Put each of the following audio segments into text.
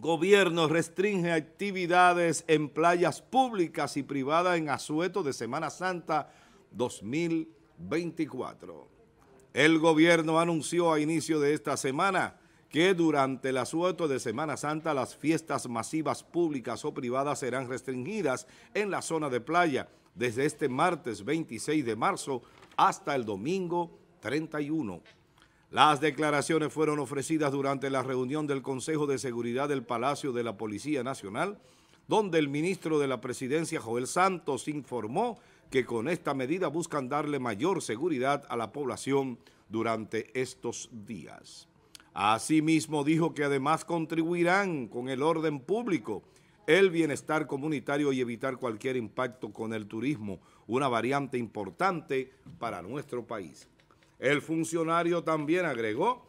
Gobierno restringe actividades en playas públicas y privadas en asueto de Semana Santa 2024. El gobierno anunció a inicio de esta semana que durante el asueto de Semana Santa las fiestas masivas públicas o privadas serán restringidas en la zona de playa desde este martes 26 de marzo hasta el domingo 31. Las declaraciones fueron ofrecidas durante la reunión del Consejo de Seguridad del Palacio de la Policía Nacional, donde el ministro de la Presidencia, Joel Santos, informó que con esta medida buscan darle mayor seguridad a la población durante estos días. Asimismo, dijo que además contribuirán con el orden público, el bienestar comunitario y evitar cualquier impacto con el turismo, una variante importante para nuestro país. El funcionario también agregó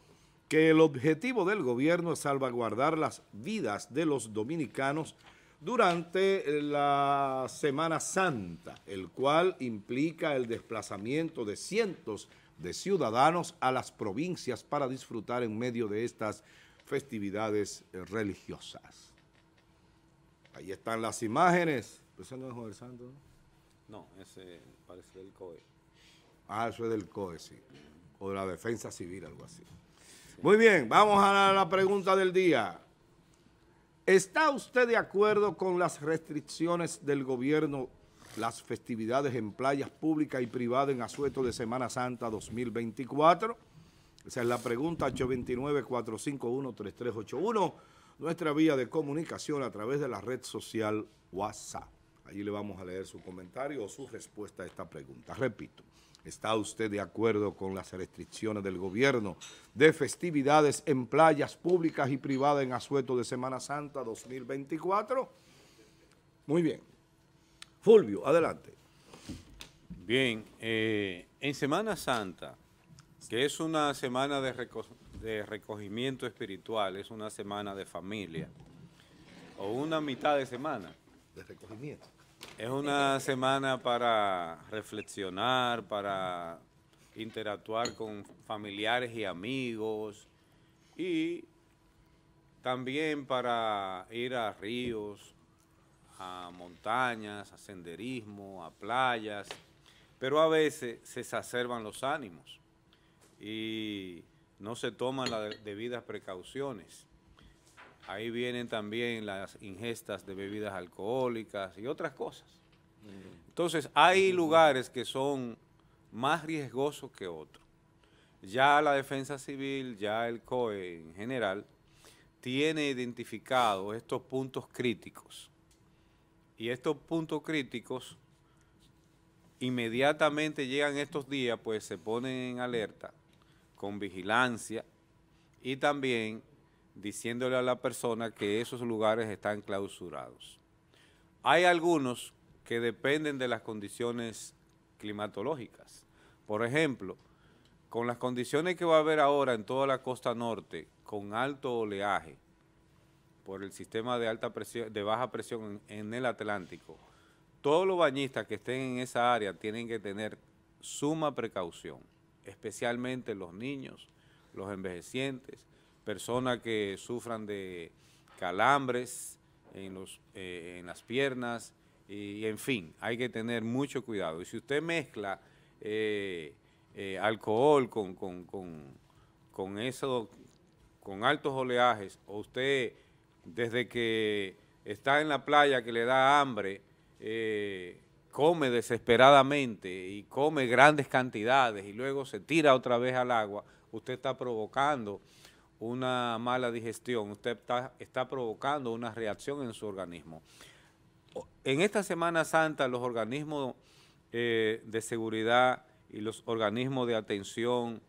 que el objetivo del gobierno es salvaguardar las vidas de los dominicanos durante la Semana Santa, el cual implica el desplazamiento de cientos de ciudadanos a las provincias para disfrutar en medio de estas festividades religiosas. Ahí están las imágenes. ¿Ese no es Santo? No, ese parece el COE. Ah, eso es del COE, sí. O de la defensa civil, algo así. Muy bien, vamos a la, pregunta del día. ¿Está usted de acuerdo con las restricciones del gobierno las festividades en playas públicas y privadas en asueto de Semana Santa 2024? Esa es la pregunta 829-451-3381, nuestra vía de comunicación a través de la red social WhatsApp. Allí le vamos a leer su comentario o su respuesta a esta pregunta. Repito, ¿Está usted de acuerdo con las restricciones del gobierno de festividades en playas públicas y privadas en asueto de Semana Santa 2024? Muy bien. Fulvio, adelante. Bien, eh, en Semana Santa, que es una semana de, de, recogimiento espiritual, es una semana de familia, o una mitad de semana. De recogimiento. Es una semana para reflexionar, para interactuar con familiares y amigos y también para ir a ríos, a montañas, a senderismo, a playas, pero a veces se exacerban los ánimos y no se toman las debidas precauciones. Ahí vienen también las ingestas de bebidas alcohólicas y otras cosas. Entonces, hay lugares que son más riesgosos que otros. Ya la defensa civil, ya el COE en general, tiene identificado estos puntos críticos. Y estos puntos críticos, inmediatamente llegan estos días, pues se ponen en alerta, con vigilancia, y también diciéndole a la persona que esos lugares están clausurados. Hay algunos que dependen de las condiciones climatológicas. Por ejemplo, con las condiciones que va a haber ahora en toda la costa norte, con alto oleaje, por el sistema de, alta presión, de baja presión en, en el Atlántico, todos los bañistas que estén en esa área tienen que tener suma precaución, especialmente los niños, los envejecientes, personas que sufran de calambres en, los, eh, en las piernas, y, en fin, hay que tener mucho cuidado. Y si usted mezcla eh, eh, alcohol con, con, eso, con altos oleajes, o usted desde que está en la playa que le da hambre, come desesperadamente y come grandes cantidades y luego se tira otra vez al agua, usted está provocando una mala digestión, usted está, provocando una reacción en su organismo. En esta Semana Santa los organismos eh, de seguridad y los organismos de atención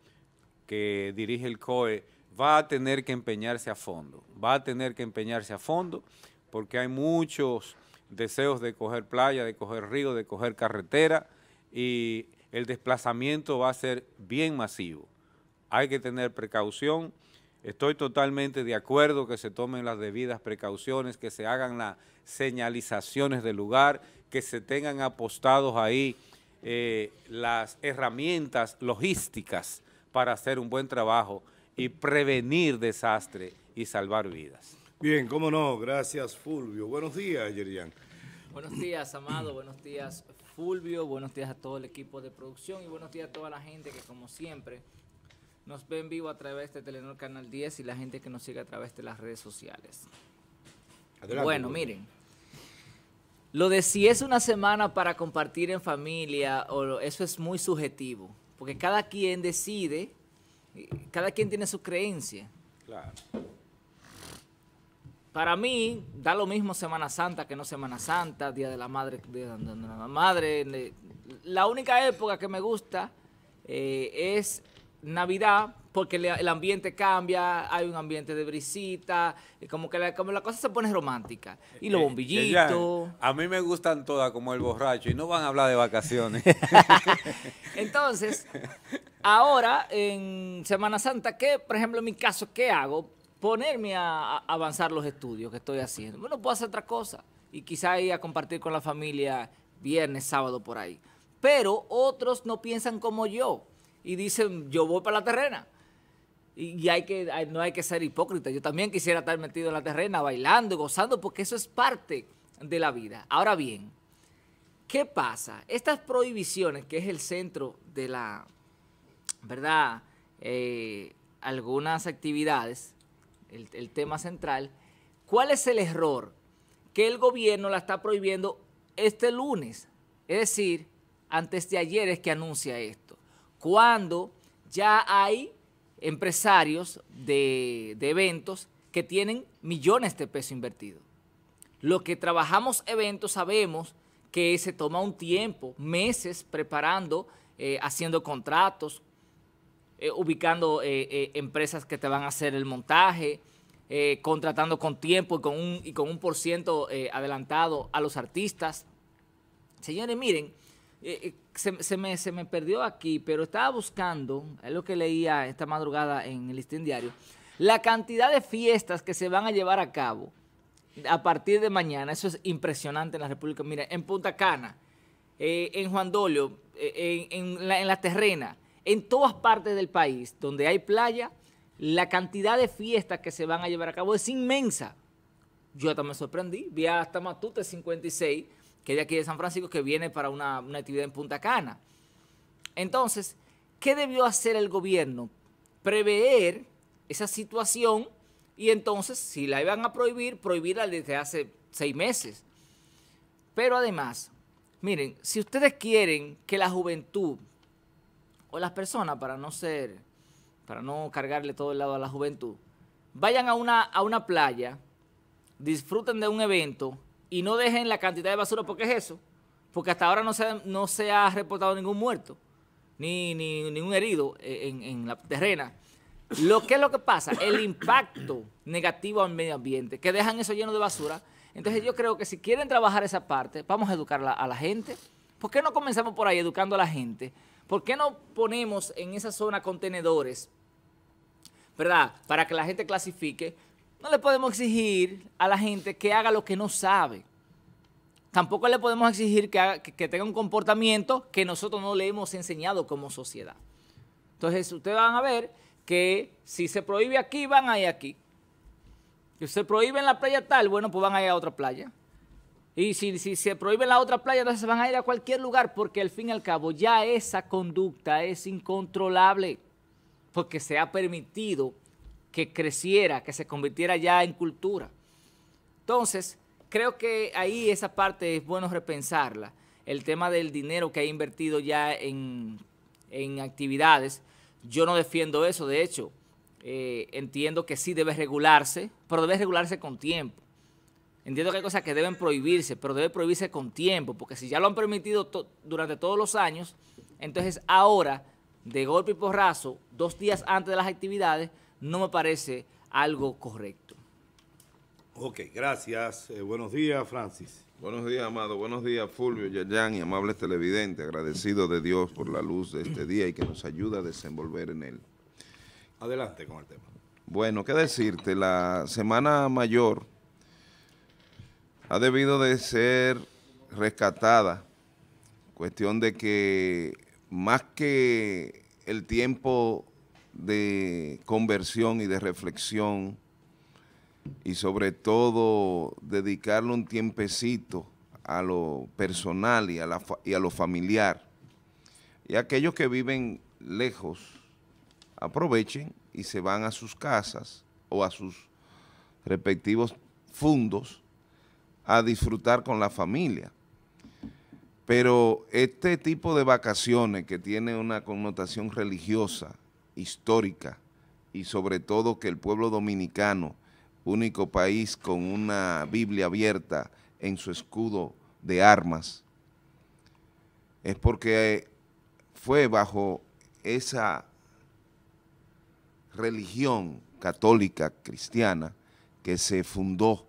que dirige el COE va a tener que empeñarse a fondo, va a tener que empeñarse a fondo porque hay muchos deseos de coger playa, de coger río, de coger carretera y el desplazamiento va a ser bien masivo. Hay que tener precaución. Estoy totalmente de acuerdo que se tomen las debidas precauciones, que se hagan las señalizaciones del lugar, que se tengan apostados ahí eh, las herramientas logísticas para hacer un buen trabajo y prevenir desastre y salvar vidas. Bien, cómo no, gracias Fulvio. Buenos días, Yerian. Buenos días, Amado, buenos días, Fulvio, buenos días a todo el equipo de producción y buenos días a toda la gente que como siempre nos ven vivo a través de Telenor Canal 10 y la gente que nos sigue a través de las redes sociales. bueno, miren. Lo de si es una semana para compartir en familia, o eso es muy subjetivo, porque cada quien decide, eh, cada quien tiene su creencia. Claro. Para mí, da lo mismo Semana Santa que no Semana Santa, Día de la Madre, Día de la Madre. La única época que me gusta eh, es Navidad, porque el ambiente cambia, hay un ambiente de brisita, eh, como que la, como la cosa se pone romántica. Y los eh, eh, bombillitos. a mí me gustan todas como el borracho y no van a hablar de vacaciones. Entonces, ahora en Semana Santa, ¿qué, por ejemplo, en mi caso, qué hago? Ponerme a, a avanzar los estudios que estoy haciendo. Bueno, puedo hacer otra cosa y quizá ir a compartir con la familia viernes, sábado, por ahí. Pero otros no piensan como yo y dicen, yo voy para la terrena. Y, hay que, no hay que ser hipócrita. Yo también quisiera estar metido en la terrena, bailando, gozando, porque eso es parte de la vida. Ahora bien, ¿qué pasa? Estas prohibiciones, que es el centro de la, ¿verdad? Eh, algunas actividades, el tema central, ¿cuál es el error? Que el gobierno la está prohibiendo este lunes. Es decir, antes de ayer es que anuncia esto cuando ya hay empresarios de, eventos que tienen millones de pesos invertidos. Los que trabajamos eventos sabemos que se toma un tiempo, meses preparando, eh, haciendo contratos, eh, ubicando eh, empresas que te van a hacer el montaje, contratando con tiempo y con un, y con un por ciento adelantado a los artistas. Señores, miren, eh, eh, se, me, perdió aquí, pero estaba buscando, es lo que leía esta madrugada en el listín diario, la cantidad de fiestas que se van a llevar a cabo a partir de mañana. Eso es impresionante en la República. Mira, en Punta Cana, eh, en Juan Dolio, en, la, en la Terrena, en todas partes del país donde hay playa, la cantidad de fiestas que se van a llevar a cabo es inmensa. Yo hasta me sorprendí, vi hasta Matute 56 que es de aquí de San Francisco, que viene para una, actividad en Punta Cana. Entonces, ¿qué debió hacer el gobierno? Prever esa situación y entonces, si la iban a prohibir, prohibirla desde hace seis meses. Pero además, miren, si ustedes quieren que la juventud o las personas, para no ser, para no cargarle todo el lado a la juventud, vayan a una, a una playa, disfruten de un evento y no dejen la cantidad de basura, porque es eso, porque hasta ahora no se, no se ha reportado ningún muerto, ni, ni ningún herido en, en, la terrena. Lo que es lo que pasa, el impacto negativo al medio ambiente, que dejan eso lleno de basura. Entonces yo creo que si quieren trabajar esa parte, vamos a educar a la gente. ¿Por qué no comenzamos por ahí educando a la gente? ¿Por qué no ponemos en esa zona contenedores, verdad, para que la gente clasifique? No le podemos exigir a la gente que haga lo que no sabe. Tampoco le podemos exigir que, tenga un comportamiento que nosotros no le hemos enseñado como sociedad. Entonces, ustedes van a ver que si se prohíbe aquí, van a ir aquí. Si se prohíbe en la playa tal, bueno, pues van a ir a otra playa. Y si, se prohíbe en la otra playa, entonces van a ir a cualquier lugar, porque al fin y al cabo ya esa conducta es incontrolable, porque se ha permitido que creciera, que se convirtiera ya en cultura. Entonces, creo que ahí esa parte es bueno repensarla. El tema del dinero que ha invertido ya en, actividades, yo no defiendo eso, de hecho, eh, entiendo que sí debe regularse, pero debe regularse con tiempo. Entiendo que hay cosas que deben prohibirse, pero debe prohibirse con tiempo, porque si ya lo han permitido durante todos los años, entonces ahora, de golpe y porrazo, dos días antes de las actividades, no me parece algo correcto. Ok, gracias. Eh, buenos días, Francis. Buenos días, Amado. Buenos días, Fulvio, Yayan y amables televidentes. Agradecido de Dios por la luz de este día y que nos ayuda a desenvolver en él. Adelante con el tema. Bueno, qué decirte, la Semana Mayor ha debido de ser rescatada, cuestión de que más que el tiempo de conversión y de reflexión y sobre todo dedicarle un tiempecito a lo personal y a, la, a lo familiar. Y aquellos que viven lejos, aprovechen y se van a sus casas o a sus respectivos fundos a disfrutar con la familia. Pero este tipo de vacaciones que tiene una connotación religiosa histórica y sobre todo que el pueblo dominicano, único país con una Biblia abierta en su escudo de armas, es porque fue bajo esa religión católica cristiana que se fundó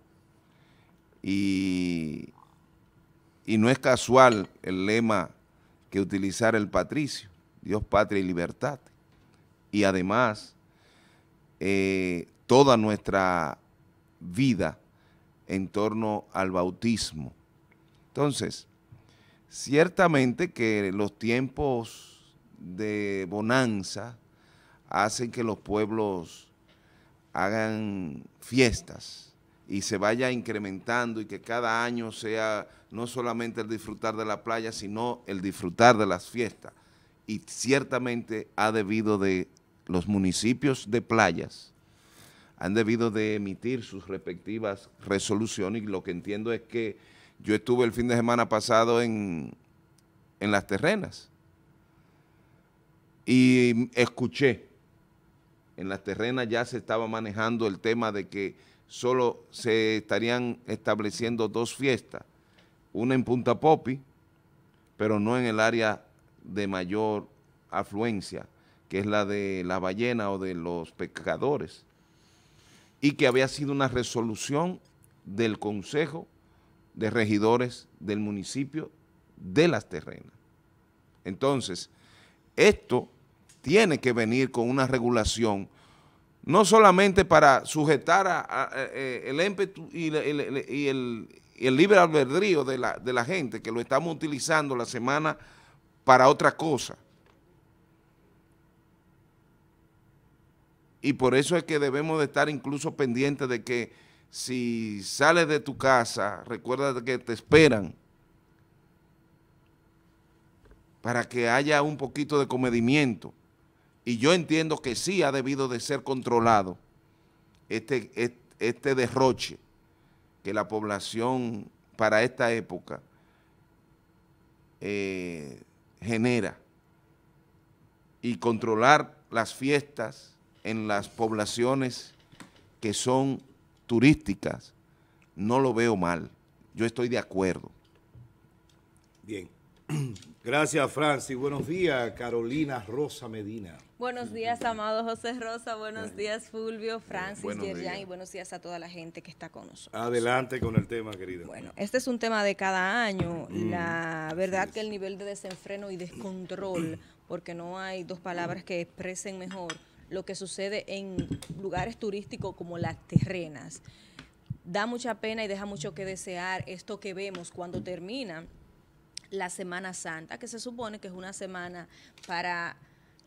y, no es casual el lema que utilizar el patricio, Dios, patria y libertad y además eh, toda nuestra vida en torno al bautismo. Entonces, ciertamente que los tiempos de bonanza hacen que los pueblos hagan fiestas y se vaya incrementando y que cada año sea no solamente el disfrutar de la playa, sino el disfrutar de las fiestas. Y ciertamente ha debido de los municipios de playas han debido de emitir sus respectivas resoluciones y lo que entiendo es que yo estuve el fin de semana pasado en, en las terrenas y escuché, en las terrenas ya se estaba manejando el tema de que solo se estarían estableciendo dos fiestas, una en Punta Popi, pero no en el área de mayor afluencia que es la de la ballena o de los pescadores, y que había sido una resolución del Consejo de Regidores del municipio de Las Terrenas. Entonces, esto tiene que venir con una regulación, no solamente para sujetar eh, eh, el ímpetu y, el, libre albedrío de la, de la gente que lo estamos utilizando la semana para otra cosa, Y por eso es que debemos de estar incluso pendientes de que si sales de tu casa, recuerda que te esperan para que haya un poquito de comedimiento. Y yo entiendo que sí ha debido de ser controlado este, este, derroche que la población para esta época eh, genera y controlar las fiestas en las poblaciones que son turísticas, no lo veo mal. Yo estoy de acuerdo. Bien. Gracias, Francis. Buenos días, Carolina Rosa Medina. Buenos días, amado José Rosa. Buenos días, Fulvio, Francis, Yerian y buenos días a toda la gente que está con nosotros. Adelante con el tema, querida. Bueno, este es un tema de cada año. Mm, la verdad que el nivel de desenfreno y descontrol, porque no hay dos palabras que expresen mejor lo que sucede en lugares turísticos como las terrenas. Da mucha pena y deja mucho que desear esto que vemos cuando termina la Semana Santa, que se supone que es una semana para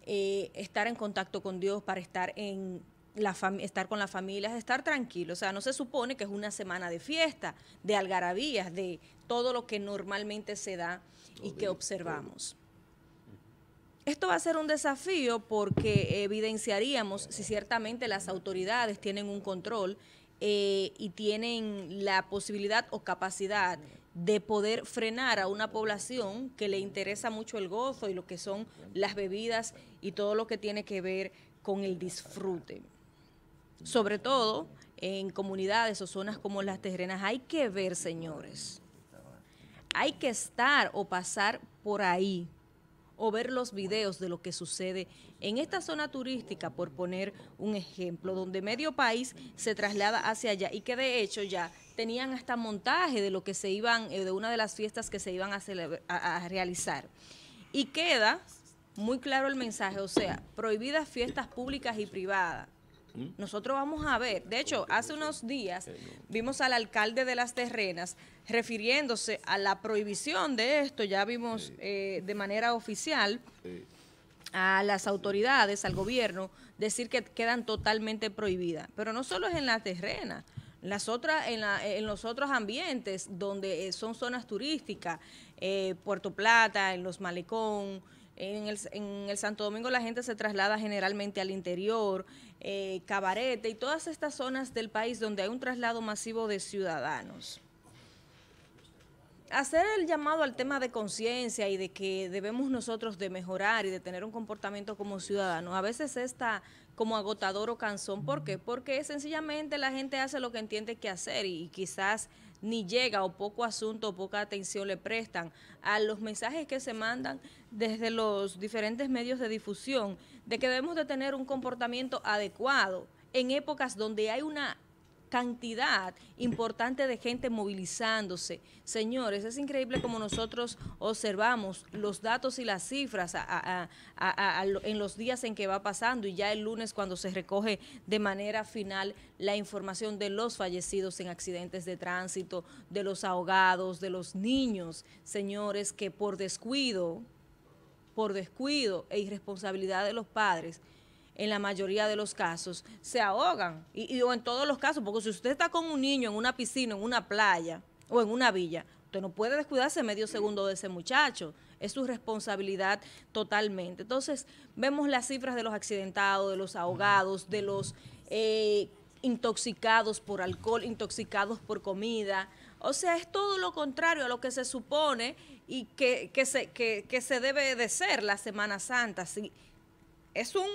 eh, estar en contacto con Dios, para estar en la estar con las familias, estar tranquilo. O sea, no se supone que es una semana de fiesta, de algarabías, de todo lo que normalmente se da y que observamos. Esto va a ser un desafío porque evidenciaríamos si ciertamente las autoridades tienen un control eh, y tienen la posibilidad o capacidad de poder frenar a una población que le interesa mucho el gozo y lo que son las bebidas y todo lo que tiene que ver con el disfrute. Sobre todo en comunidades o zonas como las terrenas hay que ver, señores. Hay que estar o pasar por ahí o ver los videos de lo que sucede en esta zona turística, por poner un ejemplo, donde medio país se traslada hacia allá y que de hecho ya tenían hasta montaje de lo que se iban, eh, de una de las fiestas que se iban a, a realizar. Y queda muy claro el mensaje, o sea, prohibidas fiestas públicas y privadas nosotros vamos a ver, de hecho, hace unos días eh, vimos al alcalde de las terrenas refiriéndose a la prohibición de esto, ya vimos eh, de manera oficial a las autoridades, al gobierno, decir que quedan totalmente prohibidas. Pero no solo es en las terrenas, las otras, en, los otros ambientes donde eh, son zonas turísticas, Puerto Plata, en los Malecón, en el, Santo Domingo la gente se traslada generalmente al interior, eh, Cabarete y todas estas zonas del país donde hay un traslado masivo de ciudadanos. Hacer el llamado al tema de conciencia y de que debemos nosotros de mejorar y de tener un comportamiento como ciudadanos, a veces está como agotador o cansón. ¿Por qué? Porque sencillamente la gente hace lo que entiende que hacer y quizás ni llega o poco asunto o poca atención le prestan a los mensajes que se mandan desde los diferentes medios de difusión de que debemos de tener un comportamiento adecuado en épocas donde hay una cantidad importante de gente movilizándose. Señores, es increíble como nosotros observamos los datos y las cifras en los días en que va pasando y ya el lunes cuando se recoge de manera final la información de los fallecidos en accidentes de tránsito, de los ahogados, de los niños, señores, que por descuido, por descuido e irresponsabilidad de los padres, en la mayoría de los casos, se ahogan, y, o en todos los casos, porque si usted está con un niño en una piscina, en una playa o en una villa, usted no puede descuidarse medio segundo de ese muchacho. Es su responsabilidad totalmente. Entonces, vemos las cifras de los accidentados, de los ahogados, de los eh, intoxicados por alcohol, intoxicados por comida. O sea, es todo lo contrario a lo que se supone y que, que se, debe de ser la Semana Santa. es un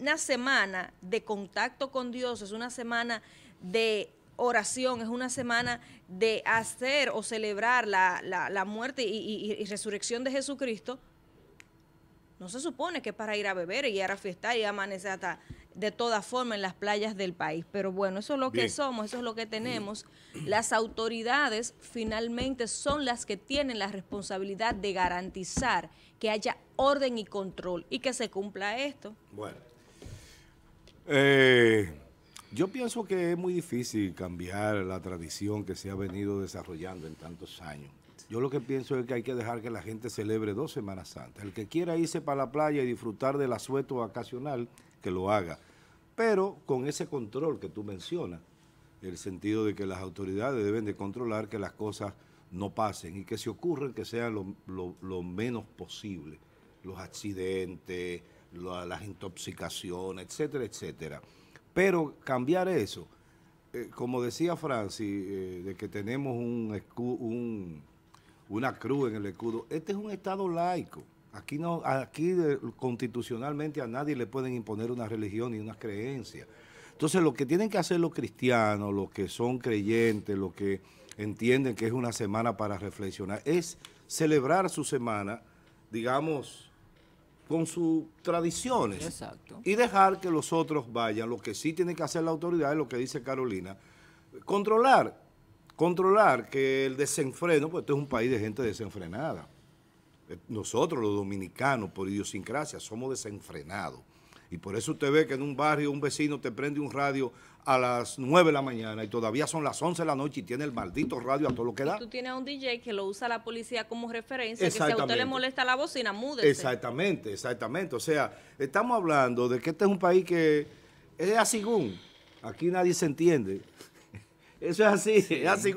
una semana de contacto con Dios, es una semana de oración, es una semana de hacer o celebrar la, muerte y, resurrección de Jesucristo, no se supone que para ir a beber y ir a fiestar y amanecer hasta de todas forma en las playas del país. Pero bueno, eso es lo que somos, eso es lo que tenemos. Las autoridades finalmente son las que tienen la responsabilidad de garantizar que haya orden y control y que se cumpla esto. Bueno. Eh, yo pienso que es muy difícil cambiar la tradición que se ha venido desarrollando en tantos años. Yo lo que pienso es que hay que dejar que la gente celebre dos Semanas Santas. El que quiera irse para la playa y disfrutar del asueto vacacional, que lo haga. Pero con ese control que tú mencionas, el sentido de que las autoridades deben de controlar que las cosas no pasen y que se ocurren que sean lo, lo menos posible. Los accidentes, las intoxicaciones, etcétera, etcétera. Pero cambiar eso, eh, como decía Francis, eh, de que tenemos un, una cruz en el escudo, este es un Estado laico. Aquí, no, aquí eh, constitucionalmente a nadie le pueden imponer una religión ni una creencia. Entonces lo que tienen que hacer los cristianos, los que son creyentes, los que entienden que es una semana para reflexionar, es celebrar su semana, digamos, con sus tradiciones. Y dejar que los otros vayan. Lo que sí tiene que hacer la autoridad es lo que dice Carolina. Controlar, controlar que el desenfreno, pues esto es un país de gente desenfrenada. Eh, nosotros los dominicanos, por idiosincrasia, somos desenfrenados. Y por eso usted ve que en un barrio un vecino te prende un radio a las 9 de la mañana y todavía son las 11 de la noche y tiene el maldito radio a todo lo que da. tú tienes a un DJ que lo usa la policía como referencia, que si a usted le molesta la bocina, múdese. Exactamente, exactamente. O sea, estamos hablando de que este es un país que es así, aquí nadie se entiende. Eso es así, es así.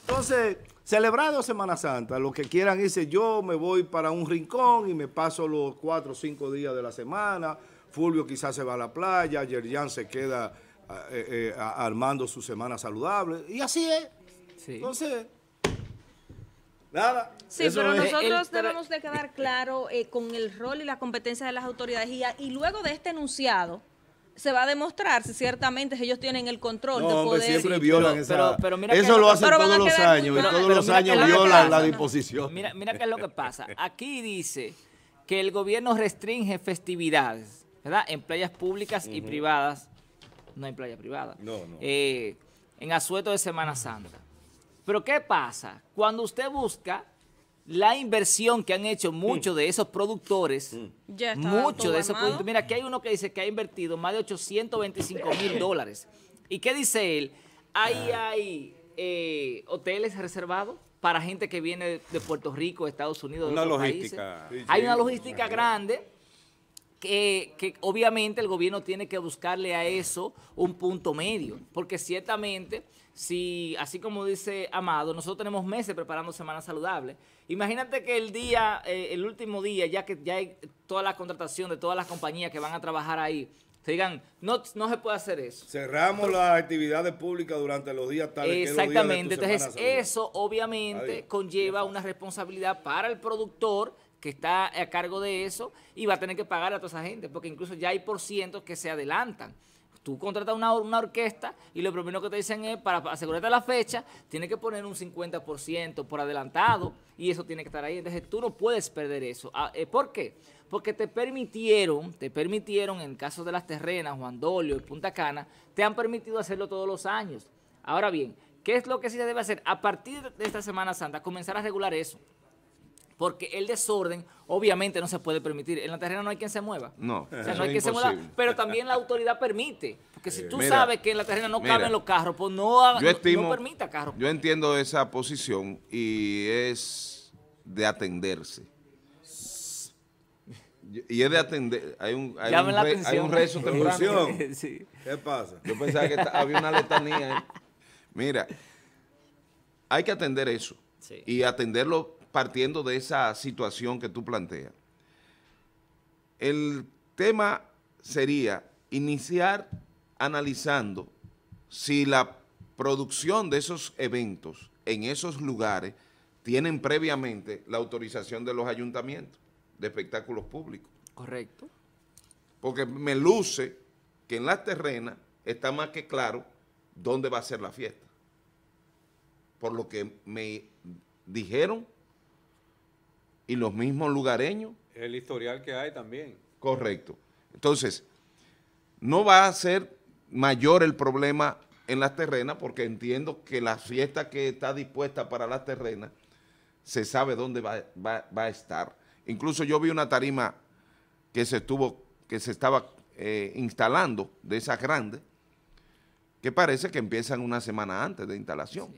Entonces, celebrado Semana Santa, lo que quieran dice yo me voy para un rincón y me paso los cuatro o cinco días de la semana, Fulvio quizás se va a la playa, Yerjan se queda ah, eh, eh, armando su semana saludable. Y así es. Sí. Entonces... Nada. Sí, pero nosotros debemos de quedar claro eh, con el rol y la competencia de las autoridades. Y, luego de este enunciado, se va a demostrar si ciertamente ellos tienen el control no, de poder... siempre violan esa... Eso lo hacen todos los años, y todos los años violan la disposición. Mira, mira qué es lo que pasa. Aquí dice que el gobierno restringe festividades ¿verdad? En playas públicas y privadas, no hay playa privada. No, no. Eh, en asueto de Semana Santa. Pero ¿qué pasa? Cuando usted busca la inversión que han hecho mm. muchos de esos productores, mm. muchos de esos productores, mira, aquí hay uno que dice que ha invertido más de 825 mil dólares. ¿Y qué dice él? Ahí ah. hay eh, hoteles reservados para gente que viene de Puerto Rico, Estados Unidos, de una logística. hay una logística grande que, obviamente el gobierno tiene que buscarle a eso un punto medio, porque ciertamente, si así como dice Amado, nosotros tenemos meses preparando Semana Saludable. Imagínate que el día, eh, el último día, ya que ya hay toda la contratación de todas las compañías que van a trabajar ahí, te digan, no, no se puede hacer eso. Cerramos las actividades públicas durante los días tal Exactamente, que los días entonces eso obviamente conlleva una responsabilidad para el productor que está a cargo de eso y va a tener que pagar a toda esa gente, porque incluso ya hay por cientos que se adelantan. Tú contratas una, una orquesta y lo primero que te dicen es, para asegurarte la fecha, tienes que poner un 50% por adelantado y eso tiene que estar ahí. Entonces tú no puedes perder eso. Ah, eh, ¿Por qué? Porque te permitieron, te permitieron en el caso de las terrenas, Juan Dolio y Punta Cana, te han permitido hacerlo todos los años. Ahora bien, ¿qué es lo que se debe hacer? A partir de esta Semana Santa, comenzar a regular eso porque el desorden obviamente no se puede permitir. En la terrena no hay quien se mueva. No, o sea, no hay quien se mueva, pero también la autoridad permite. Porque si eh, tú sabes que en la terrena no caben los carros, pues no, no, permita carros. Yo entiendo esa posición y es de atenderse. Y es de atender. Hay un, hay hay un rezo de sí. ¿Qué pasa? Yo pensaba que había una letanía. ¿eh? Mira, hay que atender eso. Y atenderlo partiendo de esa situación que tú planteas. El tema sería iniciar analizando si la producción de esos eventos en esos lugares tienen previamente la autorización de los ayuntamientos de espectáculos públicos. Correcto. Porque me luce que en las terrenas está más que claro dónde va a ser la fiesta. Por lo que me dijeron y los mismos lugareños. El historial que hay también. Correcto. Entonces, no va a ser mayor el problema en las terrenas porque entiendo que la fiesta que está dispuesta para las terrenas se sabe dónde va, a estar. Incluso yo vi una tarima que se estuvo, que se estaba eh, instalando de esas grandes, que parece que empiezan una semana antes de instalación.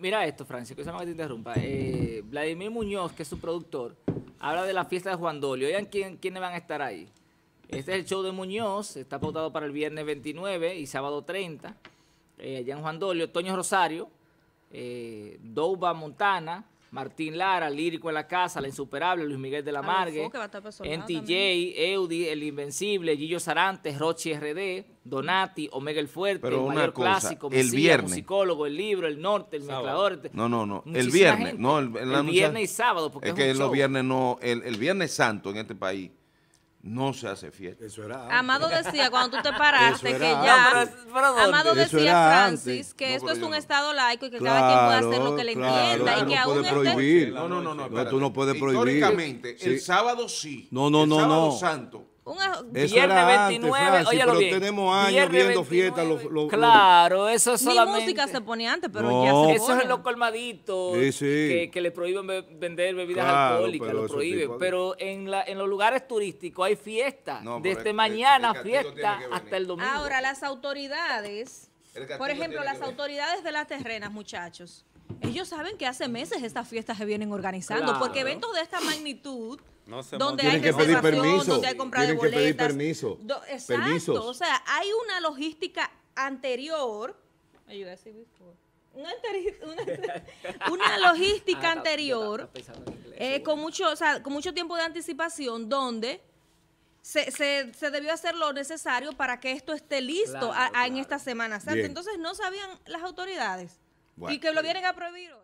Mira esto, Francisco, que te interrumpa. Eh, Vladimir Muñoz, que es su productor, habla de la fiesta de Juan Dolio. Oigan quiénes van a estar ahí. Este es el show de Muñoz, está pautado para el viernes 29 y sábado 30. Eh, allá en Juan Dolio, Toño Rosario, eh, Douba Montana, Martín Lara, Lírico en la Casa, La Insuperable, Luis Miguel de la Margue, NTJ, Eudi, El Invencible, Gillo Sarante, Rochi RD, Donati, Omega el Fuerte, El Mayor Clásico, el psicólogo, El Libro, El Norte, El Mezclador. No, no, no, el viernes. No, el, viernes y sábado. Porque es, que los viernes no, el, el viernes santo en este país no se hace fiesta. Amado decía cuando tú te paraste que ya. Amado decía Francis que esto es un estado laico y que cada quien puede hacer lo que le entienda y que aún puede No, no, no, no. tú no puedes prohibir. Históricamente, el sábado sí. No, no, el no, sábado santo un viernes 29, antes, Francis, tenemos años viendo fiestas. Los, claro, eso es solamente... música se pone antes, pero ya Eso es es los colmaditos Que, le prohíben vender bebidas alcohólicas, lo prohíben. Pero en, la, en los lugares turísticos hay fiestas. Desde este mañana fiesta hasta el domingo. Ahora, las autoridades, por ejemplo, las autoridades de las terrenas, muchachos, ellos saben que hace meses estas fiestas se vienen organizando, porque eventos de esta magnitud no donde hay que pedir permiso, donde hay Que pedir permiso. exacto, o sea, hay una logística anterior. Una, logística ah, anterior eh, con mucho, o sea, con mucho tiempo de anticipación donde se, se, debió hacer lo necesario para que esto esté listo en esta Semana Santa. Entonces no sabían las autoridades y que lo vienen a prohibir